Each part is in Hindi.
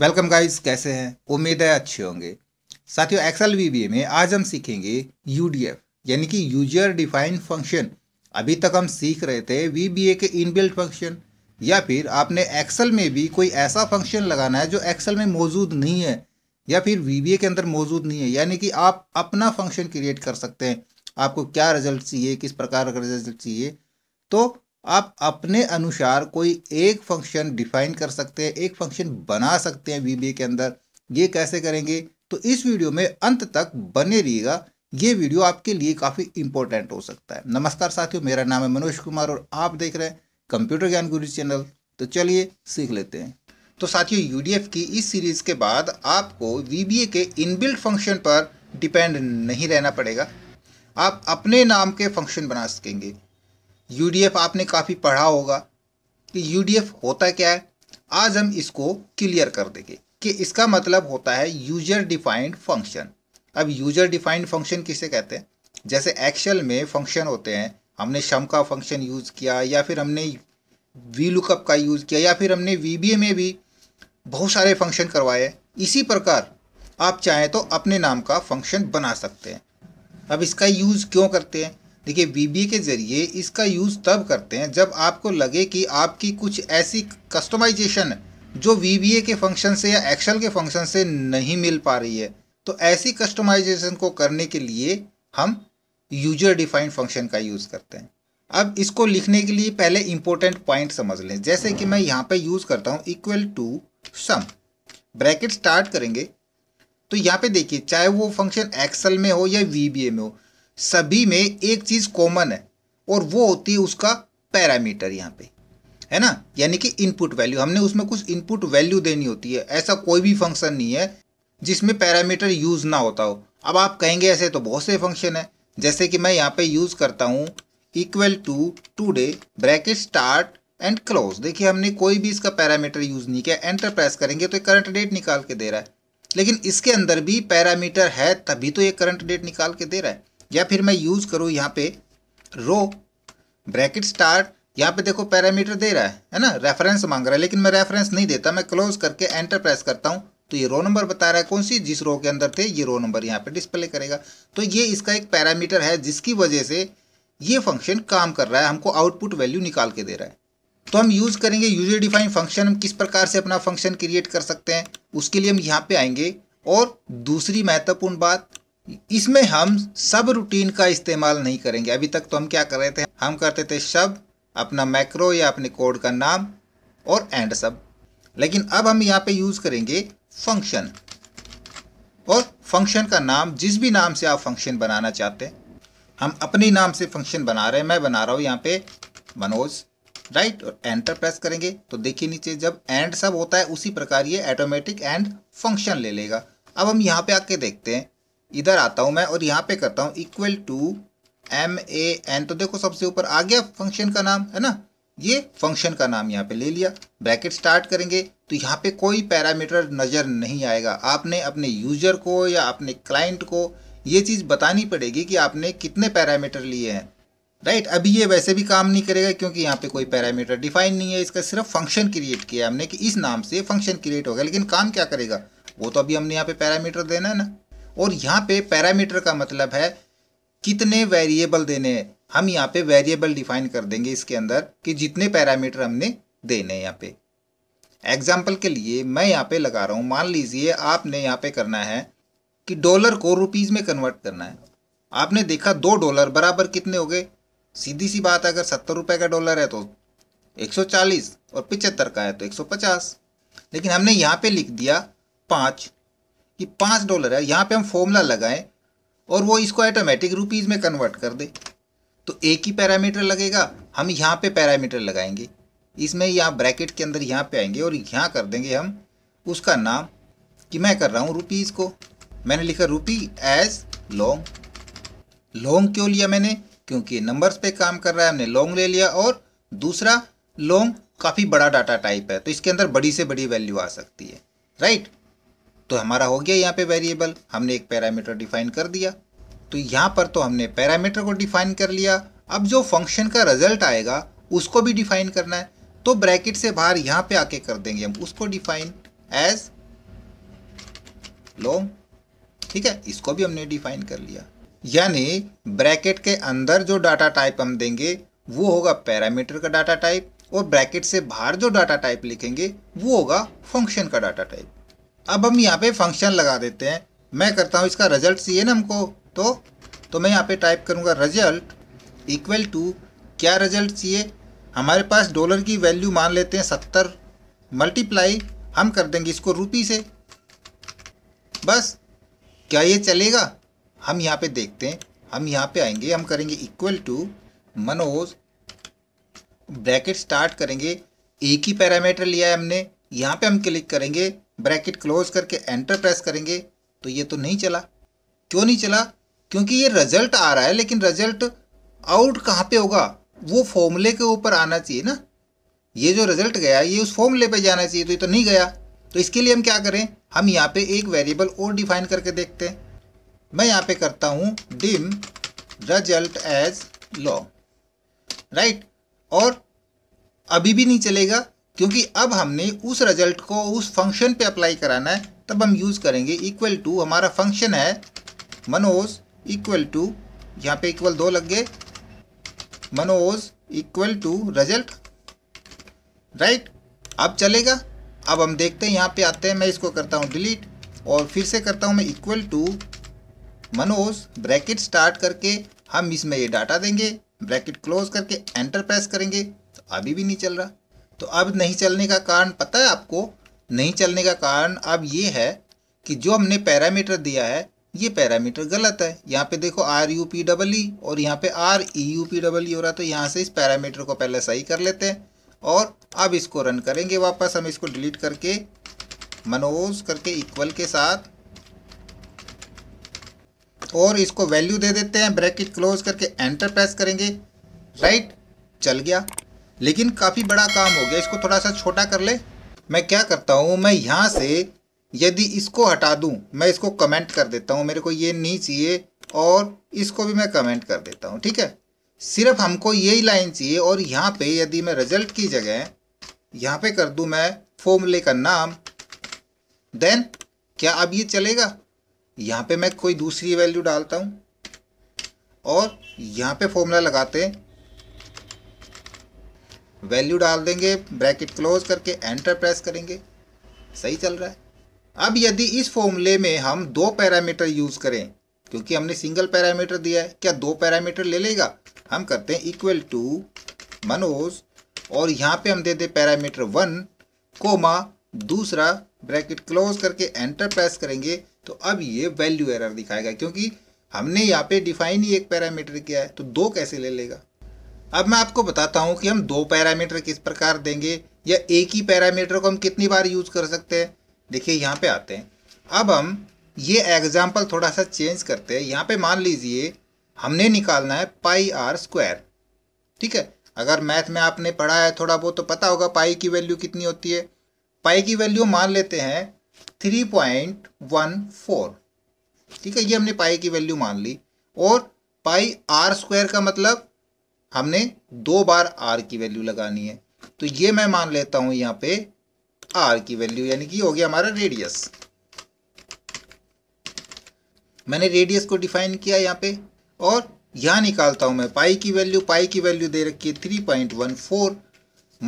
वेलकम गाइस कैसे हैं उम्मीद है अच्छे होंगे साथियों एक्सेल वीबीए में आज हम सीखेंगे यूडीएफ यानी कि यूजर डिफाइंड फंक्शन अभी तक हम सीख रहे थे वीबीए के इनबिल्ट फंक्शन या फिर आपने एक्सेल में भी कोई ऐसा फंक्शन लगाना है जो एक्सेल में मौजूद नहीं है या फिर वीबीए के अंदर मौजूद नहीं है यानी कि आप अपना फंक्शन क्रिएट कर सकते हैं आपको क्या रिजल्ट चाहिए किस प्रकार का रिजल्ट चाहिए तो आप अपने अनुसार कोई एक फंक्शन डिफाइन कर सकते हैं एक फंक्शन बना सकते हैं वी के अंदर ये कैसे करेंगे तो इस वीडियो में अंत तक बने रहिएगा ये वीडियो आपके लिए काफ़ी इंपॉर्टेंट हो सकता है नमस्कार साथियों मेरा नाम है मनोज कुमार और आप देख रहे हैं कंप्यूटर ज्ञान गुरु चैनल तो चलिए सीख लेते हैं तो साथियों यूडीएफ की इस सीरीज़ के बाद आपको वी के इनबिल्ट फंक्शन पर डिपेंड नहीं रहना पड़ेगा आप अपने नाम के फंक्शन बना सकेंगे यूडीएफ आपने काफ़ी पढ़ा होगा कि यूडीएफ होता क्या है आज हम इसको क्लियर कर देंगे कि इसका मतलब होता है यूजर डिफाइंड फंक्शन अब यूजर डिफाइंड फंक्शन किसे कहते हैं जैसे एक्सेल में फंक्शन होते हैं हमने शम का फंक्शन यूज़ किया या फिर हमने वी लुकअप का यूज़ किया या फिर हमने वी में भी बहुत सारे फंक्शन करवाए इसी प्रकार आप चाहें तो अपने नाम का फंक्शन बना सकते हैं अब इसका यूज़ क्यों करते हैं देखिए वीबीए के ज़रिए इसका यूज़ तब करते हैं जब आपको लगे कि आपकी कुछ ऐसी कस्टमाइजेशन जो वी के फंक्शन से या एक्सेल के फंक्शन से नहीं मिल पा रही है तो ऐसी कस्टमाइजेशन को करने के लिए हम यूजर डिफाइंड फंक्शन का यूज़ करते हैं अब इसको लिखने के लिए पहले इंपॉर्टेंट पॉइंट समझ लें जैसे कि मैं यहाँ पे यूज़ करता हूँ equal to sum bracket start करेंगे तो यहाँ पे देखिए चाहे वो फंक्शन एक्सेल में हो या वी में हो सभी में एक चीज़ कॉमन है और वो होती है उसका पैरामीटर यहाँ पे है ना यानी कि इनपुट वैल्यू हमने उसमें कुछ इनपुट वैल्यू देनी होती है ऐसा कोई भी फंक्शन नहीं है जिसमें पैरामीटर यूज़ ना होता हो अब आप कहेंगे ऐसे तो बहुत से फंक्शन है जैसे कि मैं यहाँ पे यूज़ करता हूँ equal to today bracket start and close देखिए हमने कोई भी इसका पैरामीटर यूज़ नहीं किया एंटर प्रेस करेंगे तो करंट डेट निकाल के दे रहा है लेकिन इसके अंदर भी पैरामीटर है तभी तो ये करंट डेट निकाल के दे रहा है या फिर मैं यूज़ करूँ यहाँ पे रो ब्रैकेट स्टार्ट यहाँ पे देखो पैरामीटर दे रहा है है ना रेफरेंस मांग रहा है लेकिन मैं रेफरेंस नहीं देता मैं क्लोज करके एंटर प्रेस करता हूँ तो ये रो नंबर बता रहा है कौन सी जिस रो के अंदर थे ये रो नंबर यहाँ पे डिस्प्ले करेगा तो ये इसका एक पैरामीटर है जिसकी वजह से ये फंक्शन काम कर रहा है हमको आउटपुट वैल्यू निकाल के दे रहा है तो हम यूज़ करेंगे यूजर डिफाइन फंक्शन हम किस प्रकार से अपना फंक्शन क्रिएट कर सकते हैं उसके लिए हम यहाँ पे आएंगे और दूसरी महत्वपूर्ण बात इसमें हम सब रूटीन का इस्तेमाल नहीं करेंगे अभी तक तो हम क्या कर रहे थे हम करते थे शब अपना मैक्रो या अपने कोड का नाम और एंड सब लेकिन अब हम यहाँ पे यूज़ करेंगे फंक्शन और फंक्शन का नाम जिस भी नाम से आप फंक्शन बनाना चाहते हैं हम अपने नाम से फंक्शन बना रहे हैं मैं बना रहा हूँ यहाँ पे मनोज राइट और एंटर प्रेस करेंगे तो देखिए नीचे जब एंड सब होता है उसी प्रकार ये ऑटोमेटिक एंड फंक्शन ले लेगा अब हम यहाँ पे आके देखते हैं इधर आता हूँ मैं और यहाँ पे करता हूँ equal to M A N तो देखो सबसे ऊपर आ गया फंक्शन का नाम है ना ये फंक्शन का नाम यहाँ पे ले लिया ब्रैकेट स्टार्ट करेंगे तो यहाँ पे कोई पैरामीटर नज़र नहीं आएगा आपने अपने यूजर को या अपने क्लाइंट को ये चीज़ बतानी पड़ेगी कि आपने कितने पैरामीटर लिए हैं राइट अभी ये वैसे भी काम नहीं करेगा क्योंकि यहाँ पे कोई पैरामीटर डिफाइन नहीं है इसका सिर्फ फंक्शन क्रिएट किया हमने कि इस नाम से फंक्शन क्रिएट होगा लेकिन काम क्या करेगा वो तो अभी हमने यहाँ पे पैरामीटर देना है ना और यहाँ पे पैरामीटर का मतलब है कितने वेरिएबल देने हैं हम यहाँ पे वेरिएबल डिफाइन कर देंगे इसके अंदर कि जितने पैरामीटर हमने देने हैं यहाँ पे एग्जाम्पल के लिए मैं यहाँ पे लगा रहा हूँ मान लीजिए आपने यहाँ पे करना है कि डॉलर को रुपीज़ में कन्वर्ट करना है आपने देखा दो डॉलर बराबर कितने हो गए सीधी सी बात है अगर सत्तर रुपये का डॉलर है तो 140 और पिचहत्तर का है तो 150 लेकिन हमने यहाँ पे लिख दिया पाँच कि पाँच डॉलर है यहाँ पे हम फॉर्मूला लगाएं और वो इसको ऑटोमेटिक रुपीज़ में कन्वर्ट कर दे तो एक ही पैरामीटर लगेगा हम यहाँ पे पैरामीटर लगाएंगे इसमें यहाँ ब्रैकेट के अंदर यहाँ पे आएंगे और यहाँ कर देंगे हम उसका नाम कि मैं कर रहा हूँ रुपीज़ को मैंने लिखा रुपी एज लॉन्ग लॉन्ग क्यों लिया मैंने क्योंकि नंबर्स पर काम कर रहा है हमने लॉन्ग ले लिया और दूसरा लॉन्ग काफ़ी बड़ा डाटा टाइप है तो इसके अंदर बड़ी से बड़ी वैल्यू आ सकती है राइट तो हमारा हो गया यहाँ पे वेरिएबल हमने एक पैरामीटर डिफाइन कर दिया तो यहाँ पर तो हमने पैरामीटर को डिफाइन कर लिया अब जो फंक्शन का रिजल्ट आएगा उसको भी डिफाइन करना है तो ब्रैकेट से बाहर यहाँ पे आके कर देंगे हम उसको डिफाइन एज लोम ठीक है इसको भी हमने डिफाइन कर लिया यानी ब्रैकेट के अंदर जो डाटा टाइप हम देंगे वो होगा पैरामीटर का डाटा टाइप और ब्रैकेट से बाहर जो डाटा टाइप लिखेंगे वो होगा फंक्शन का डाटा टाइप अब हम यहाँ पे फंक्शन लगा देते हैं मैं करता हूँ इसका रिजल्ट चाहिए ना हमको तो तो मैं यहाँ पे टाइप करूँगा रिजल्ट इक्वल टू क्या रिजल्ट चाहिए हमारे पास डॉलर की वैल्यू मान लेते हैं सत्तर मल्टीप्लाई हम कर देंगे इसको रुपी से बस क्या ये चलेगा हम यहाँ पे देखते हैं हम यहाँ पे आएंगे हम करेंगे equal to Manoj bracket start करेंगे एक ही पैरामीटर लिया है हमने यहाँ पे हम क्लिक करेंगे ब्रैकेट क्लोज करके एंटर प्रेस करेंगे तो ये तो नहीं चला क्यों नहीं चला क्योंकि ये रिजल्ट आ रहा है लेकिन रिजल्ट आउट कहाँ पे होगा वो फॉर्मूले के ऊपर आना चाहिए ना ये जो रिजल्ट गया ये उस फॉर्मूले पे जाना चाहिए तो ये तो नहीं गया तो इसके लिए हम क्या करें हम यहाँ पे एक वेरिएबल और डिफाइन करके देखते हैं मैं यहाँ पे करता हूँ डिम रिजल्ट एज लॉ राइट और अभी भी नहीं चलेगा क्योंकि अब हमने उस रिजल्ट को उस फंक्शन पे अप्लाई कराना है तब हम यूज़ करेंगे इक्वल टू हमारा फंक्शन है मनोज इक्वल टू यहाँ पे इक्वल दो लग गए Manoj equal to result right अब चलेगा अब हम देखते हैं यहाँ पे आते हैं मैं इसको करता हूँ डिलीट और फिर से करता हूँ मैं equal to Manoj bracket start करके हम इसमें ये डाटा देंगे ब्रैकेट क्लोज करके एंटर प्रेस करेंगे तो अभी भी नहीं चल रहा तो अब नहीं चलने का कारण पता है आपको नहीं चलने का कारण अब ये है कि जो हमने पैरामीटर दिया है ये पैरामीटर गलत है यहाँ पे देखो R U P double E और यहाँ पे R E U P double E हो रहा है तो यहाँ से इस पैरामीटर को पहले सही कर लेते हैं और अब इसको रन करेंगे वापस हम इसको डिलीट करके मनोज करके इक्वल के साथ और इसको वैल्यू दे देते हैं ब्रैकेट क्लोज करके एंटर प्रेस करेंगे राइट चल गया लेकिन काफ़ी बड़ा काम हो गया इसको थोड़ा सा छोटा कर ले मैं क्या करता हूँ मैं यहाँ से यदि इसको हटा दूँ मैं इसको कमेंट कर देता हूँ मेरे को ये नहीं चाहिए और इसको भी मैं कमेंट कर देता हूँ ठीक है सिर्फ हमको यही लाइन चाहिए और यहाँ पे यदि मैं रिजल्ट की जगह यहाँ पे कर दूँ मैं फॉर्मूले का नाम देन क्या अब ये चलेगा यहाँ पे मैं कोई दूसरी वैल्यू डालता हूँ और यहाँ पे फॉर्मूला लगाते हैं वैल्यू डाल देंगे ब्रैकेट क्लोज करके एंटर प्रेस करेंगे सही चल रहा है अब यदि इस फॉर्मूले में हम दो पैरामीटर यूज़ करें क्योंकि हमने सिंगल पैरामीटर दिया है क्या दो पैरामीटर ले लेगा हम करते हैं इक्वल टू मनोज और यहाँ पे हम दे दें पैरामीटर वन कोमा दूसरा ब्रैकेट क्लोज करके एंटर प्रेस करेंगे तो अब ये वैल्यू एरर दिखाएगा क्योंकि हमने यहाँ पे डिफाइन ही एक पैरामीटर किया है तो दो कैसे ले लेगा अब मैं आपको बताता हूँ कि हम दो पैरामीटर किस प्रकार देंगे या एक ही पैरामीटर को हम कितनी बार यूज़ कर सकते हैं देखिए यहाँ पे आते हैं अब हम ये एग्जाम्पल थोड़ा सा चेंज करते हैं यहाँ पे मान लीजिए हमने निकालना है पाई आर स्क्वायर ठीक है अगर मैथ में आपने पढ़ा है थोड़ा बहुत तो पता होगा पाई की वैल्यू कितनी होती है पाई की वैल्यू मान लेते हैं थ्री पॉइंट वन फोर ठीक है ये हमने पाई की वैल्यू मान ली और पाई आर स्क्वायर का मतलब हमने दो बार आर की वैल्यू लगानी है तो ये मैं मान लेता हूं यहां पे आर की वैल्यू यानी कि हो गया हमारा रेडियस मैंने रेडियस को डिफाइन किया यहां पे और यहां निकालता हूं मैं पाई की वैल्यू पाई की वैल्यू दे रखी है three point one four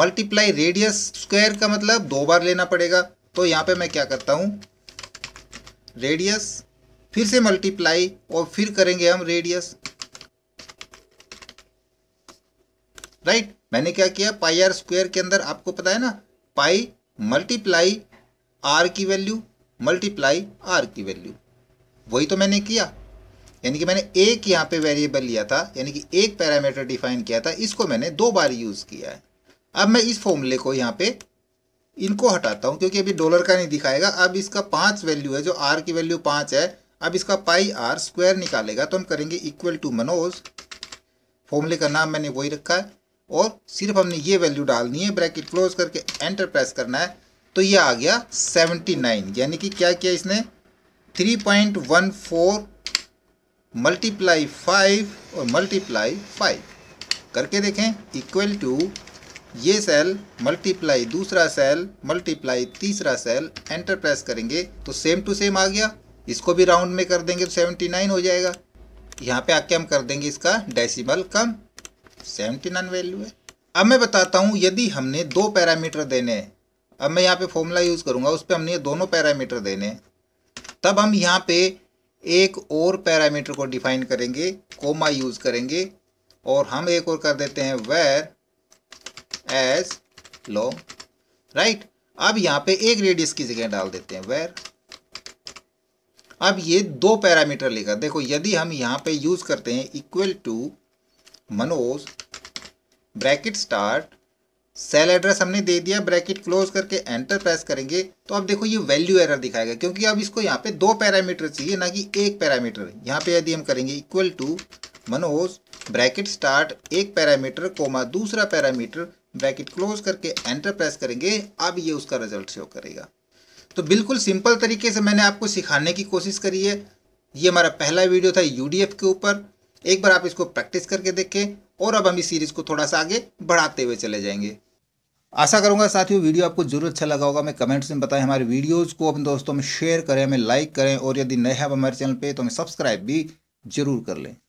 multiply radius square का मतलब दो बार लेना पड़ेगा तो यहां पे मैं क्या करता हूं रेडियस फिर से मल्टीप्लाई और फिर करेंगे हम रेडियस राइट मैंने क्या किया पाई आर स्क्वायर के अंदर आपको पता है ना पाई मल्टीप्लाई आर की वैल्यू मल्टीप्लाई आर की वैल्यू वही तो मैंने किया यानी कि मैंने एक यहाँ पे वेरिएबल लिया था यानी कि एक पैरामीटर डिफाइन किया था इसको मैंने दो बार यूज़ किया है अब मैं इस फॉर्मूले को यहाँ पे इनको हटाता हूँ क्योंकि अभी डॉलर का नहीं दिखाएगा अब इसका पाँच वैल्यू है जो आर की वैल्यू पाँच है अब इसका पाई आर स्क्वायर निकालेगा तो हम करेंगे इक्वल टू मनोज फॉर्मूले का नाम मैंने वही रखा है और सिर्फ हमने ये वैल्यू डालनी है ब्रैकेट क्लोज करके एंटर प्रेस करना है तो ये आ गया 79 यानी कि क्या किया इसने 3.14 मल्टीप्लाई फाइव और मल्टीप्लाई फाइव करके देखें इक्वल टू ये सेल मल्टीप्लाई दूसरा सेल मल्टीप्लाई तीसरा सेल एंटर प्रेस करेंगे तो सेम टू सेम आ गया इसको भी राउंड में कर देंगे तो 79 हो जाएगा यहाँ पे आके हम कर देंगे इसका डेसिमल कम सेवेंटी नाइन वैल्यू है अब मैं बताता हूँ यदि हमने दो पैरामीटर देने हैं अब मैं यहाँ पे फॉर्मूला यूज़ करूँगा उस पर हमने दोनों पैरामीटर देने हैं तब हम यहाँ पे एक और पैरामीटर को डिफाइन करेंगे कोमा यूज़ करेंगे और हम एक और कर देते हैं वेर एज लॉन्ग राइट अब यहाँ पे एक रेडियस की जगह डाल देते हैं वेर अब ये दो पैरामीटर लेकर देखो यदि हम यहाँ पे यूज़ करते हैं equal to Manoj bracket start cell address हमने दे दिया ब्रैकेट क्लोज करके एंटर प्रेस करेंगे तो अब देखो ये वैल्यू एरर दिखाएगा क्योंकि अब इसको यहाँ पे दो पैरामीटर चाहिए ना कि एक पैरामीटर यहाँ पे यदि हम करेंगे equal to Manoj bracket start एक पैरामीटर कोमा दूसरा पैरामीटर ब्रैकेट क्लोज करके एंटर प्रेस करेंगे अब ये उसका रिजल्ट शो करेगा तो बिल्कुल सिंपल तरीके से मैंने आपको सिखाने की कोशिश करी है ये हमारा पहला वीडियो था यूडीएफ के ऊपर एक बार आप इसको प्रैक्टिस करके देखें और अब हम इस सीरीज़ को थोड़ा सा आगे बढ़ाते हुए चले जाएंगे आशा करूंगा साथियों वीडियो आपको जरूर अच्छा लगा होगा मैं कमेंट्स में बताएं हमारे वीडियोस को अपने दोस्तों में शेयर करें हमें लाइक करें और यदि नए हैं हमारे चैनल पे तो हमें सब्सक्राइब भी जरूर कर लें